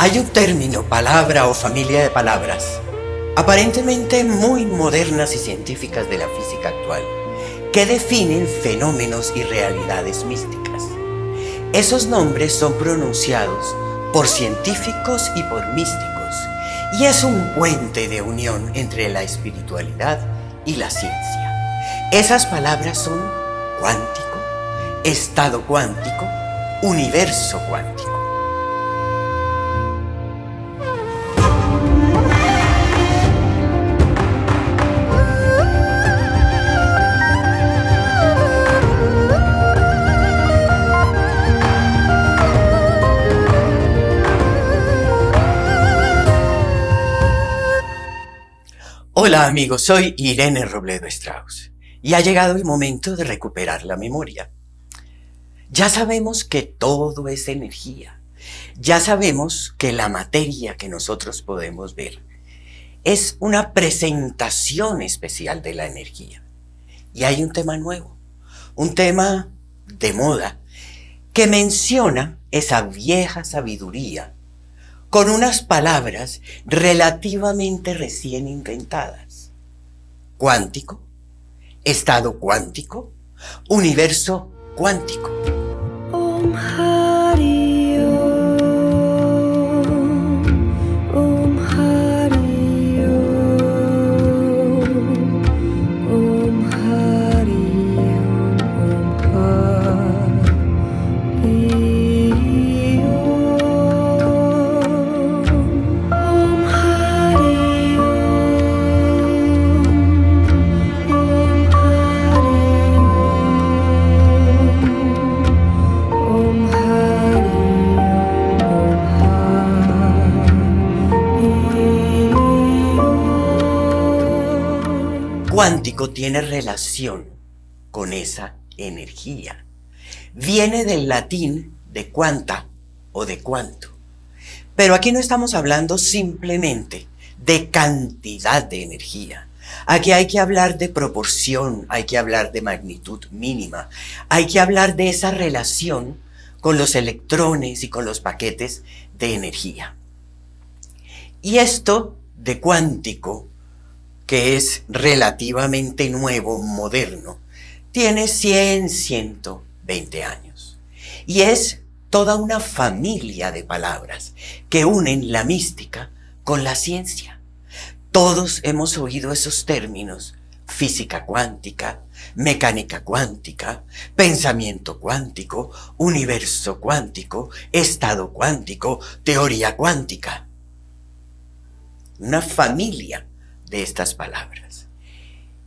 Hay un término, palabra o familia de palabras, aparentemente muy modernas y científicas de la física actual, que definen fenómenos y realidades místicas. Esos nombres son pronunciados por científicos y por místicos, y es un puente de unión entre la espiritualidad y la ciencia. Esas palabras son cuántico, estado cuántico, universo cuántico. amigos, soy Irene Robledo Strauss y ha llegado el momento de recuperar la memoria. Ya sabemos que todo es energía, ya sabemos que la materia que nosotros podemos ver es una presentación especial de la energía. Y hay un tema nuevo, un tema de moda, que menciona esa vieja sabiduría con unas palabras relativamente recién inventadas. Cuántico, estado cuántico, universo cuántico. Oh, tiene relación con esa energía. Viene del latín de cuánta o de cuánto. Pero aquí no estamos hablando simplemente de cantidad de energía. Aquí hay que hablar de proporción, hay que hablar de magnitud mínima, hay que hablar de esa relación con los electrones y con los paquetes de energía. Y esto de cuántico que es relativamente nuevo, moderno, tiene 100, 120 años. Y es toda una familia de palabras que unen la mística con la ciencia. Todos hemos oído esos términos, física cuántica, mecánica cuántica, pensamiento cuántico, universo cuántico, estado cuántico, teoría cuántica. Una familia de estas palabras.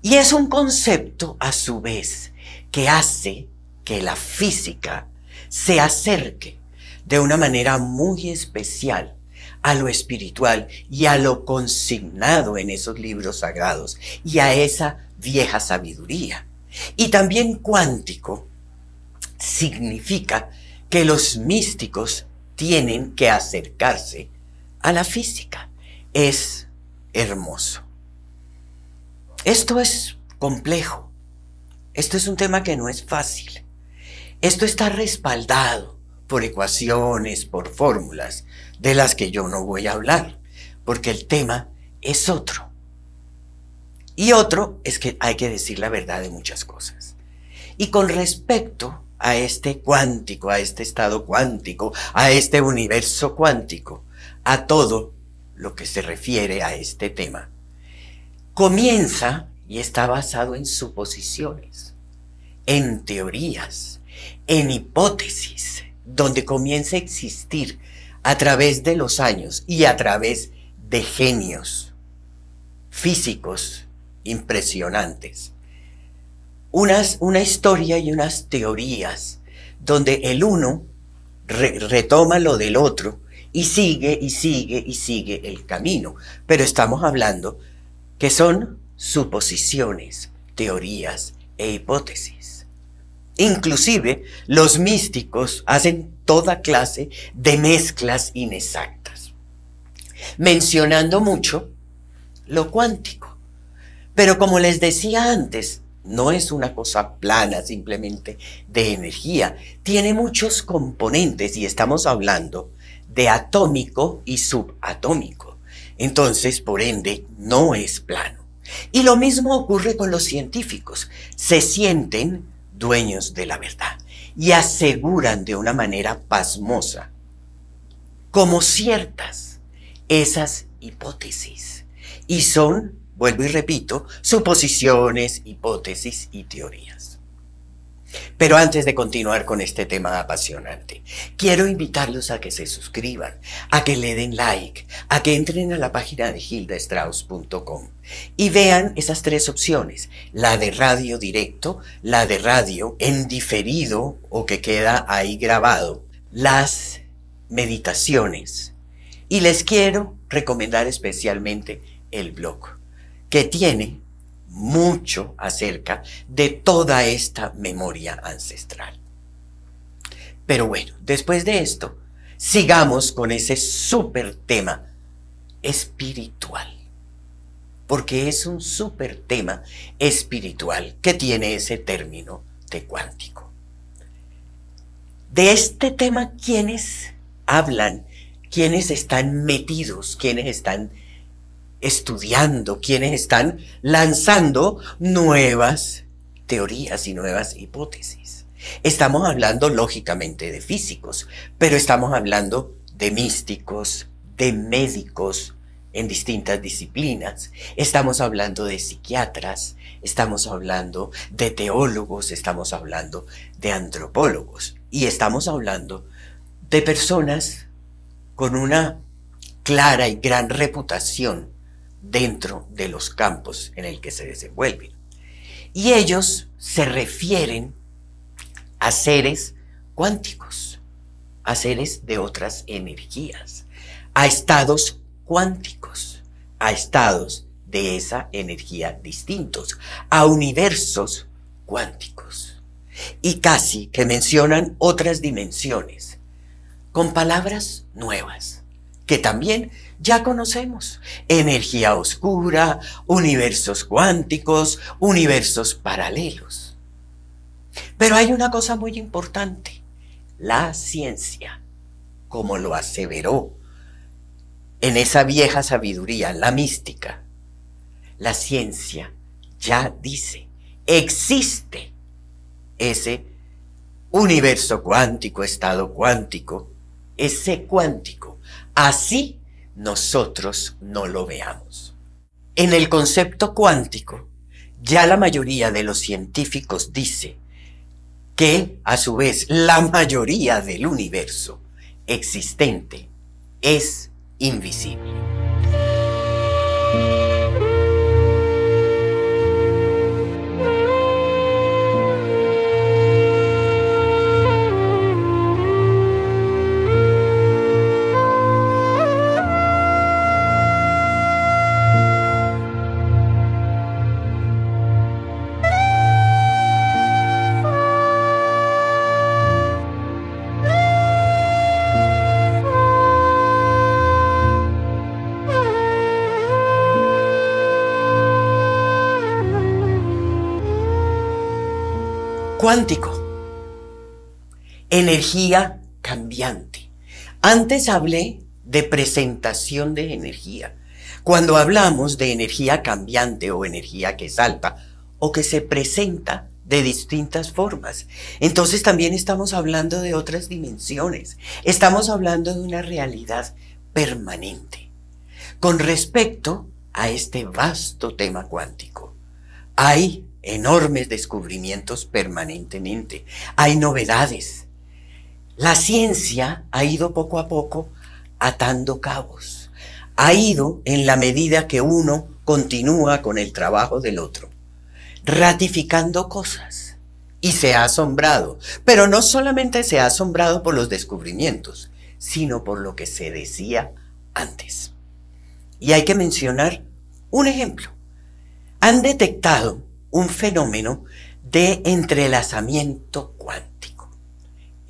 Y es un concepto, a su vez, que hace que la física se acerque de una manera muy especial a lo espiritual y a lo consignado en esos libros sagrados y a esa vieja sabiduría. Y también cuántico significa que los místicos tienen que acercarse a la física. Es hermoso. Esto es complejo. Esto es un tema que no es fácil. Esto está respaldado por ecuaciones, por fórmulas, de las que yo no voy a hablar, porque el tema es otro. Y otro es que hay que decir la verdad de muchas cosas. Y con respecto a este cuántico, a este estado cuántico, a este universo cuántico, a todo lo que se refiere a este tema, comienza y está basado en suposiciones, en teorías, en hipótesis, donde comienza a existir a través de los años y a través de genios físicos impresionantes. Unas, una historia y unas teorías donde el uno retoma lo del otro y sigue y sigue y sigue el camino. Pero estamos hablando que son suposiciones, teorías e hipótesis. Inclusive, los místicos hacen toda clase de mezclas inexactas, mencionando mucho lo cuántico. Pero como les decía antes, no es una cosa plana simplemente de energía, tiene muchos componentes y estamos hablando de atómico y subatómico entonces, por ende, no es plano. Y lo mismo ocurre con los científicos. Se sienten dueños de la verdad y aseguran de una manera pasmosa como ciertas esas hipótesis. Y son, vuelvo y repito, suposiciones, hipótesis y teorías. Pero antes de continuar con este tema apasionante, quiero invitarlos a que se suscriban, a que le den like, a que entren a la página de hildastrauss.com y vean esas tres opciones, la de radio directo, la de radio en diferido o que queda ahí grabado, las meditaciones. Y les quiero recomendar especialmente el blog, que tiene mucho acerca de toda esta memoria ancestral. Pero bueno, después de esto, sigamos con ese súper tema espiritual. Porque es un súper tema espiritual que tiene ese término de cuántico. De este tema, ¿quiénes hablan? ¿Quiénes están metidos? ¿Quiénes están estudiando, quienes están lanzando nuevas teorías y nuevas hipótesis. Estamos hablando lógicamente de físicos, pero estamos hablando de místicos, de médicos en distintas disciplinas, estamos hablando de psiquiatras, estamos hablando de teólogos, estamos hablando de antropólogos y estamos hablando de personas con una clara y gran reputación dentro de los campos en el que se desenvuelven. Y ellos se refieren a seres cuánticos, a seres de otras energías, a estados cuánticos, a estados de esa energía distintos, a universos cuánticos. Y casi que mencionan otras dimensiones, con palabras nuevas, que también ya conocemos. Energía oscura, universos cuánticos, universos paralelos. Pero hay una cosa muy importante. La ciencia, como lo aseveró en esa vieja sabiduría, la mística, la ciencia ya dice, existe ese universo cuántico, estado cuántico, ese cuántico. Así nosotros no lo veamos. En el concepto cuántico, ya la mayoría de los científicos dice que, a su vez, la mayoría del universo existente es invisible. cuántico. Energía cambiante. Antes hablé de presentación de energía. Cuando hablamos de energía cambiante o energía que salta o que se presenta de distintas formas, entonces también estamos hablando de otras dimensiones. Estamos hablando de una realidad permanente. Con respecto a este vasto tema cuántico, hay enormes descubrimientos permanentemente. Hay novedades. La ciencia ha ido poco a poco atando cabos. Ha ido en la medida que uno continúa con el trabajo del otro, ratificando cosas. Y se ha asombrado. Pero no solamente se ha asombrado por los descubrimientos, sino por lo que se decía antes. Y hay que mencionar un ejemplo. Han detectado un fenómeno de entrelazamiento cuántico.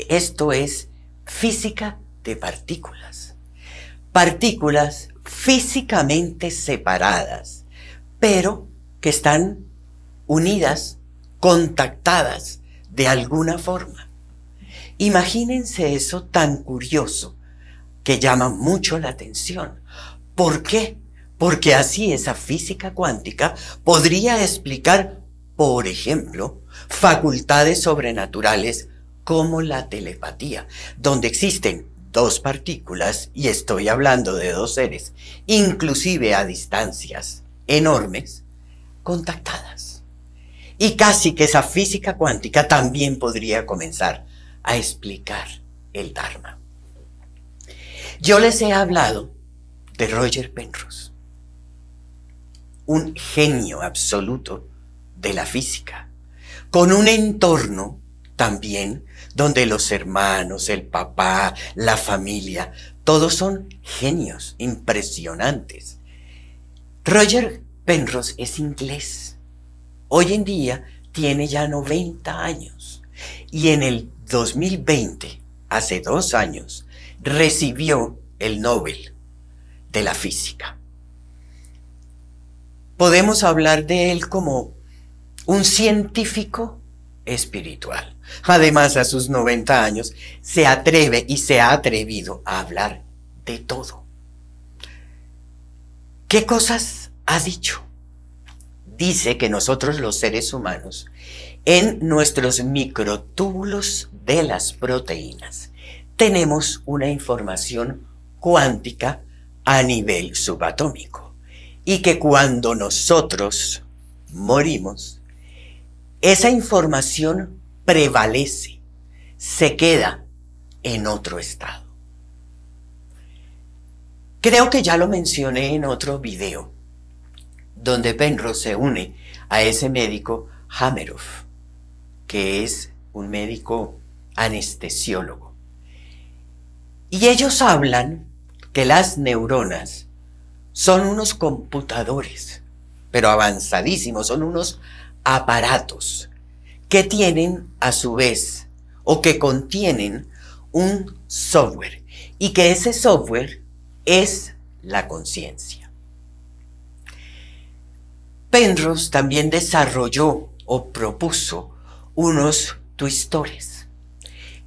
Esto es física de partículas. Partículas físicamente separadas, pero que están unidas, contactadas de alguna forma. Imagínense eso tan curioso que llama mucho la atención. ¿Por qué? porque así esa física cuántica podría explicar, por ejemplo, facultades sobrenaturales como la telepatía, donde existen dos partículas, y estoy hablando de dos seres, inclusive a distancias enormes, contactadas. Y casi que esa física cuántica también podría comenzar a explicar el Dharma. Yo les he hablado de Roger Penrose un genio absoluto de la física, con un entorno también donde los hermanos, el papá, la familia, todos son genios impresionantes. Roger Penrose es inglés. Hoy en día tiene ya 90 años y en el 2020, hace dos años, recibió el Nobel de la física podemos hablar de él como un científico espiritual. Además, a sus 90 años, se atreve y se ha atrevido a hablar de todo. ¿Qué cosas ha dicho? Dice que nosotros los seres humanos, en nuestros microtúbulos de las proteínas, tenemos una información cuántica a nivel subatómico y que cuando nosotros morimos, esa información prevalece, se queda en otro estado. Creo que ya lo mencioné en otro video, donde Penrose se une a ese médico Hameroff, que es un médico anestesiólogo. Y ellos hablan que las neuronas son unos computadores, pero avanzadísimos, son unos aparatos que tienen a su vez o que contienen un software y que ese software es la conciencia. Penrose también desarrolló o propuso unos twistores.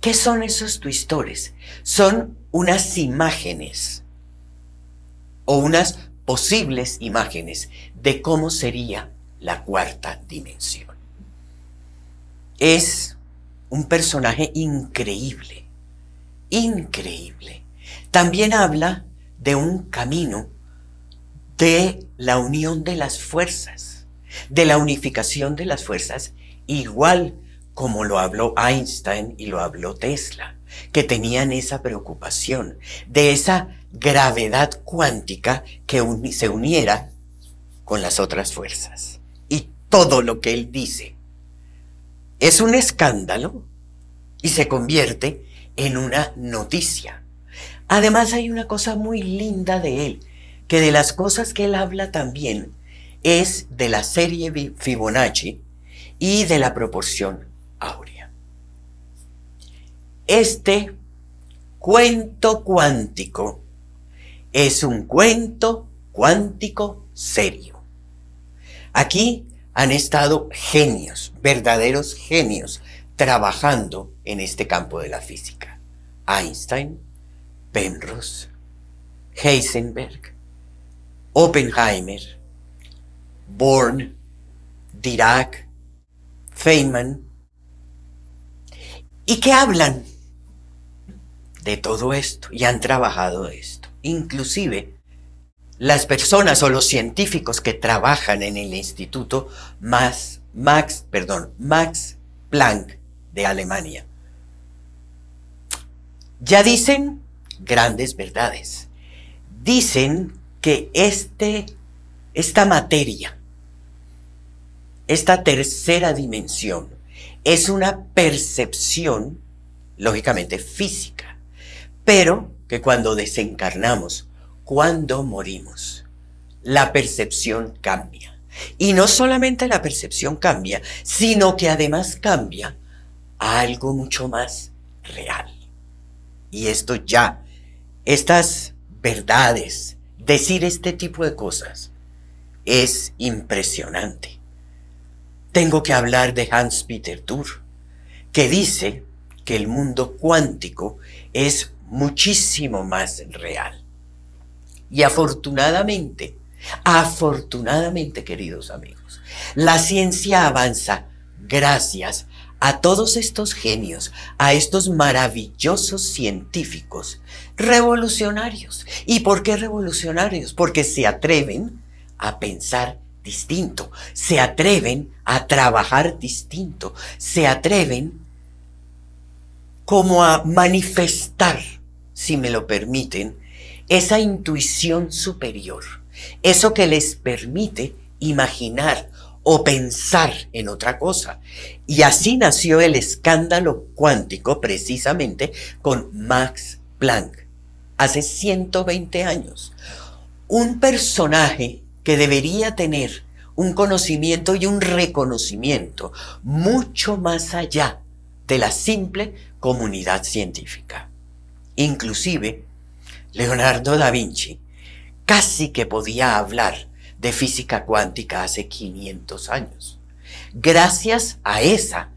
¿Qué son esos twistores? Son unas imágenes o unas posibles imágenes de cómo sería la cuarta dimensión. Es un personaje increíble, increíble. También habla de un camino de la unión de las fuerzas, de la unificación de las fuerzas, igual como lo habló Einstein y lo habló Tesla que tenían esa preocupación de esa gravedad cuántica que se uniera con las otras fuerzas. Y todo lo que él dice es un escándalo y se convierte en una noticia. Además hay una cosa muy linda de él, que de las cosas que él habla también es de la serie Fibonacci y de la proporción áurea. Este cuento cuántico es un cuento cuántico serio. Aquí han estado genios, verdaderos genios, trabajando en este campo de la física. Einstein, Penrose, Heisenberg, Oppenheimer, Born, Dirac, Feynman. ¿Y qué hablan? de todo esto y han trabajado esto. Inclusive las personas o los científicos que trabajan en el instituto Max, perdón, Max Planck de Alemania. Ya dicen grandes verdades. Dicen que este, esta materia, esta tercera dimensión, es una percepción, lógicamente, física pero que cuando desencarnamos, cuando morimos, la percepción cambia. Y no solamente la percepción cambia, sino que además cambia a algo mucho más real. Y esto ya, estas verdades, decir este tipo de cosas, es impresionante. Tengo que hablar de Hans Peter Tour, que dice que el mundo cuántico es muchísimo más real. Y afortunadamente, afortunadamente, queridos amigos, la ciencia avanza gracias a todos estos genios, a estos maravillosos científicos, revolucionarios. ¿Y por qué revolucionarios? Porque se atreven a pensar distinto, se atreven a trabajar distinto, se atreven como a manifestar, si me lo permiten, esa intuición superior, eso que les permite imaginar o pensar en otra cosa. Y así nació el escándalo cuántico precisamente con Max Planck, hace 120 años. Un personaje que debería tener un conocimiento y un reconocimiento mucho más allá de la simple comunidad científica. Inclusive, Leonardo da Vinci casi que podía hablar de física cuántica hace 500 años, gracias a esa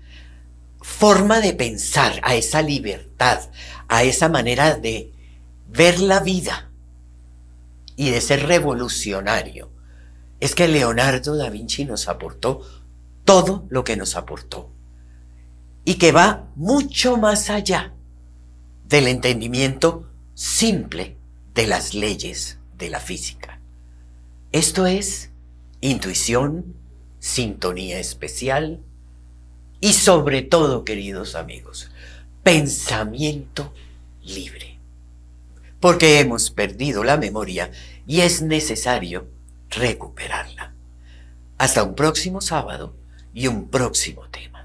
forma de pensar, a esa libertad, a esa manera de ver la vida y de ser revolucionario. Es que Leonardo da Vinci nos aportó todo lo que nos aportó y que va mucho más allá del entendimiento simple de las leyes de la física. Esto es intuición, sintonía especial y sobre todo, queridos amigos, pensamiento libre. Porque hemos perdido la memoria y es necesario recuperarla. Hasta un próximo sábado y un próximo tema.